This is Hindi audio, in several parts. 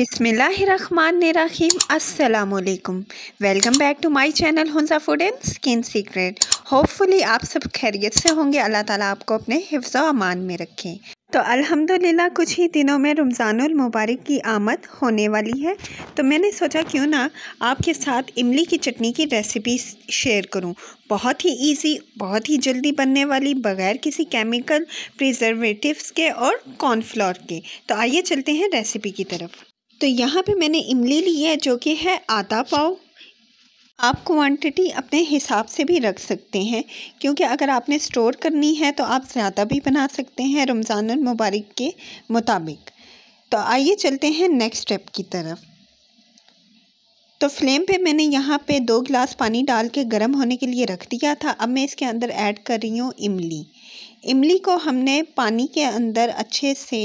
बिसमीम असलम welcome back to my channel Hansa food and skin secret hopefully आप सब खैरियत से होंगे अल्लाह ताला आपको अपने हिफ्ज़ अमान में रखें तो अल्हम्दुलिल्लाह कुछ ही दिनों में रमज़ानुल मुबारक की आमद होने वाली है तो मैंने सोचा क्यों ना आपके साथ इमली की चटनी की रेसिपी शेयर करूं बहुत ही इजी बहुत ही जल्दी बनने वाली बगैर किसी केमिकल प्रिजर्वेटिव्स के और कॉर्नफ्लोर के तो आइए चलते हैं रेसिपी की तरफ तो यहाँ पे मैंने इमली ली है जो कि है आधा पाव आप क्वांटिटी अपने हिसाब से भी रख सकते हैं क्योंकि अगर आपने स्टोर करनी है तो आप ज़्यादा भी बना सकते हैं रमज़ान मुबारक के मुताबिक तो आइए चलते हैं नेक्स्ट स्टेप की तरफ तो फ्लेम पे मैंने यहाँ पे दो गिलास पानी डाल के गर्म होने के लिए रख दिया था अब मैं इसके अंदर ऐड कर रही हूँ इमली इमली को हमने पानी के अंदर अच्छे से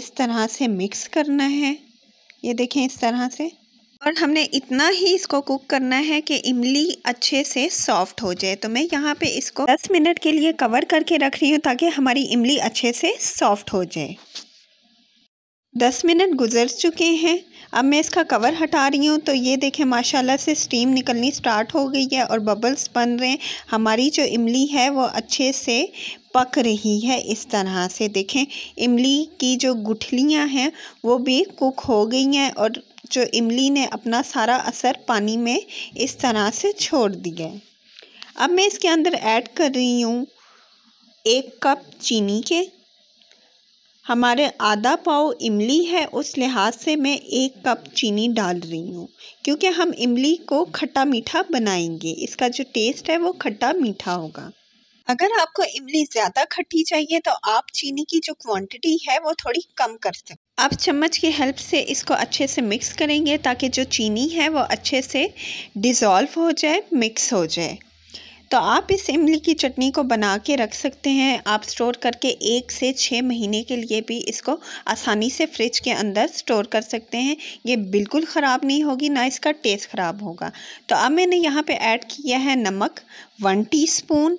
इस तरह से मिक्स करना है ये देखें इस तरह से और हमने इतना ही इसको कुक करना है कि इमली अच्छे से सॉफ्ट हो जाए तो मैं यहाँ पे इसको 10 मिनट के लिए कवर करके रख रही हूँ ताकि हमारी इमली अच्छे से सॉफ्ट हो जाए 10 मिनट गुजर चुके हैं अब मैं इसका कवर हटा रही हूँ तो ये देखें माशाल्लाह से स्टीम निकलनी स्टार्ट हो गई है और बबल्स बन रहे हैं हमारी जो इमली है वो अच्छे से पक रही है इस तरह से देखें इमली की जो गुठलियाँ हैं वो भी कुक हो गई हैं और जो इमली ने अपना सारा असर पानी में इस तरह से छोड़ दिया है अब मैं इसके अंदर ऐड कर रही हूँ एक कप चीनी के हमारे आधा पाव इमली है उस लिहाज से मैं एक कप चीनी डाल रही हूँ क्योंकि हम इमली को खट्टा मीठा बनाएंगे इसका जो टेस्ट है वो खट्टा मीठा होगा अगर आपको इमली ज़्यादा खट्टी चाहिए तो आप चीनी की जो क्वांटिटी है वो थोड़ी कम कर सकते आप चम्मच की हेल्प से इसको अच्छे से मिक्स करेंगे ताकि जो चीनी है वो अच्छे से डिज़ोल्व हो जाए मिक्स हो जाए तो आप इस इमली की चटनी को बना के रख सकते हैं आप स्टोर करके एक से छः महीने के लिए भी इसको आसानी से फ्रिज के अंदर स्टोर कर सकते हैं ये बिल्कुल ख़राब नहीं होगी ना इसका टेस्ट ख़राब होगा तो अब मैंने यहाँ पे ऐड किया है नमक वन टीस्पून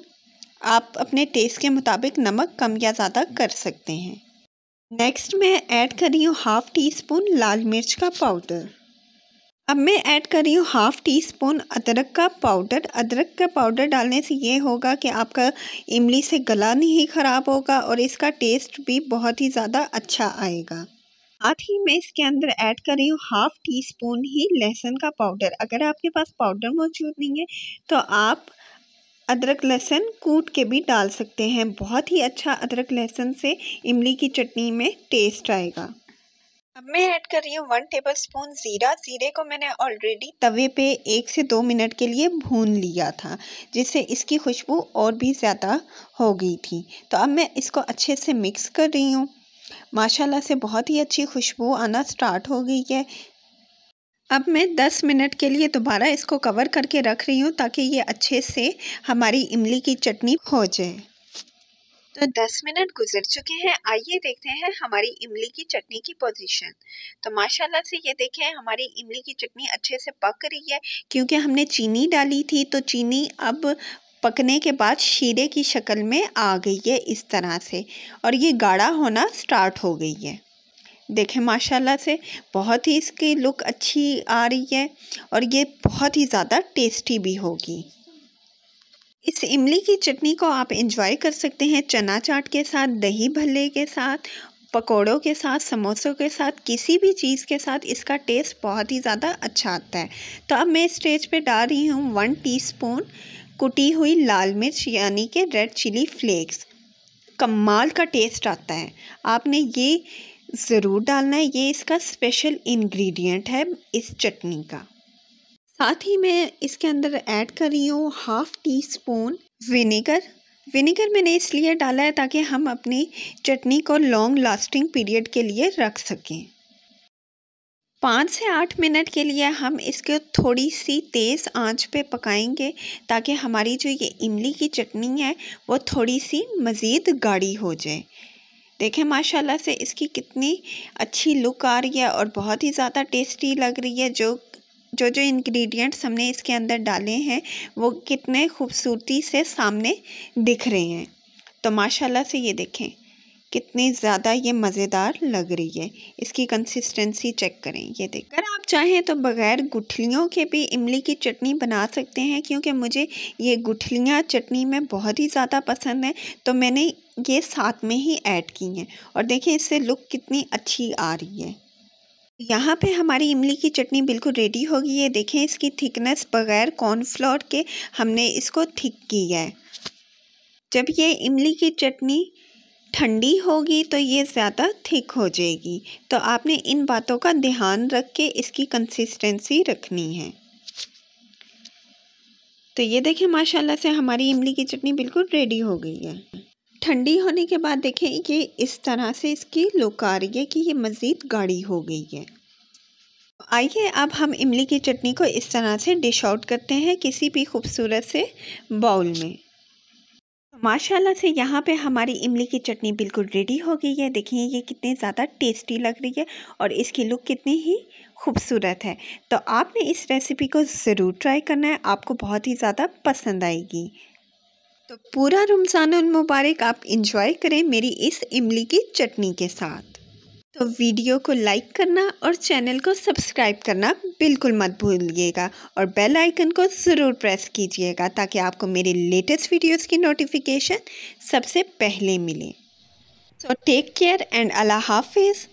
आप अपने टेस्ट के मुताबिक नमक कम या ज़्यादा कर सकते हैं नेक्स्ट मैं ऐड कर रही हूँ हाफ़ टी स्पून लाल मिर्च का पाउडर अब मैं ऐड कर रही हूँ हाफ़ टी स्पून अदरक का पाउडर अदरक का पाउडर डालने से ये होगा कि आपका इमली से गला नहीं ख़राब होगा और इसका टेस्ट भी बहुत ही ज़्यादा अच्छा आएगा साथ ही मैं इसके अंदर ऐड कर रही हूँ हाफ़ टी स्पून ही लहसुन का पाउडर अगर आपके पास पाउडर मौजूद नहीं है तो आप अदरक लहसुन कूट के भी डाल सकते हैं बहुत ही अच्छा अदरक लहसुन से इमली की चटनी में टेस्ट आएगा अब मैं ऐड कर रही हूँ वन टेबल स्पून ज़ीरा ज़ीरे को मैंने ऑलरेडी तवे पे एक से दो मिनट के लिए भून लिया था जिससे इसकी खुशबू और भी ज़्यादा हो गई थी तो अब मैं इसको अच्छे से मिक्स कर रही हूँ माशाल्लाह से बहुत ही अच्छी खुशबू आना स्टार्ट हो गई है अब मैं 10 मिनट के लिए दोबारा इसको कवर करके रख रही हूँ ताकि ये अच्छे से हमारी इमली की चटनी हो जाए तो 10 मिनट गुजर चुके हैं आइए देखते हैं हमारी इमली की चटनी की पोजीशन तो माशाल्लाह से ये देखें हमारी इमली की चटनी अच्छे से पक रही है क्योंकि हमने चीनी डाली थी तो चीनी अब पकने के बाद शीरे की शक्ल में आ गई है इस तरह से और ये गाढ़ा होना स्टार्ट हो गई है देखें माशाल्लाह से बहुत ही इसकी लुक अच्छी आ रही है और ये बहुत ही ज़्यादा टेस्टी भी होगी इस इमली की चटनी को आप इंजॉय कर सकते हैं चना चाट के साथ दही भल्ले के साथ पकोड़ों के साथ समोसों के साथ किसी भी चीज़ के साथ इसका टेस्ट बहुत ही ज़्यादा अच्छा आता है तो अब मैं स्टेज पे डाल रही हूँ वन टीस्पून कुटी हुई लाल मिर्च यानी कि रेड चिली फ्लेक्स कमाल का टेस्ट आता है आपने ये ज़रूर डालना है ये इसका स्पेशल इंग्रेडिएंट है इस चटनी का साथ ही मैं इसके अंदर ऐड कर रही हूँ half teaspoon vinegar vinegar मैंने इसलिए डाला है ताकि हम अपनी चटनी को लॉन्ग लास्टिंग पीरियड के लिए रख सकें पाँच से आठ मिनट के लिए हम इसको थोड़ी सी तेज़ आंच पे पकाएंगे ताकि हमारी जो ये इमली की चटनी है वो थोड़ी सी मज़ीद गाढ़ी हो जाए देखें माशाल्लाह से इसकी कितनी अच्छी लुक आ रही है और बहुत ही ज़्यादा टेस्टी लग रही है जो जो जो इंग्रेडिएंट्स हमने इसके अंदर डाले हैं वो कितने खूबसूरती से सामने दिख रहे हैं तो माशाल्लाह से ये देखें कितनी ज़्यादा ये मज़ेदार लग रही है इसकी कंसिस्टेंसी चेक करें ये देख अगर आप चाहें तो बग़ैर गुठलियों के भी इमली की चटनी बना सकते हैं क्योंकि मुझे ये गुठलियाँ चटनी में बहुत ही ज़्यादा पसंद है तो मैंने ये साथ में ही ऐड की हैं और देखें इससे लुक कितनी अच्छी आ रही है यहाँ पे हमारी इमली की चटनी बिल्कुल रेडी हो गई है देखें इसकी थिकनेस बग़ैर कॉर्नफ्लोर के हमने इसको थिक की है जब ये इमली की चटनी ठंडी होगी तो ये ज़्यादा थिक हो जाएगी तो आपने इन बातों का ध्यान रख के इसकी कंसिस्टेंसी रखनी है तो ये देखें माशाल्लाह से हमारी इमली की चटनी बिल्कुल रेडी हो गई है ठंडी होने के बाद देखें ये इस तरह से इसकी लुक आ रही है कि ये मज़ीद गाढ़ी हो गई है आइए अब हम इमली की चटनी को इस तरह से डिश आउट करते हैं किसी भी खूबसूरत से बाउल में माशाल्लाह से यहाँ पे हमारी इमली की चटनी बिल्कुल रेडी हो गई है देखिए ये कितने ज़्यादा टेस्टी लग रही है और इसकी लुक कितनी ही खूबसूरत है तो आपने इस रेसिपी को ज़रूर ट्राई करना है आपको बहुत ही ज़्यादा पसंद आएगी तो पूरा रमज़ान मुबारक आप इंजॉय करें मेरी इस इमली की चटनी के साथ तो वीडियो को लाइक करना और चैनल को सब्सक्राइब करना बिल्कुल मत भूलिएगा और बेल आइकन को ज़रूर प्रेस कीजिएगा ताकि आपको मेरे लेटेस्ट वीडियोस की नोटिफिकेशन सबसे पहले मिले सो टेक केयर एंड अल्लाह हाफिज़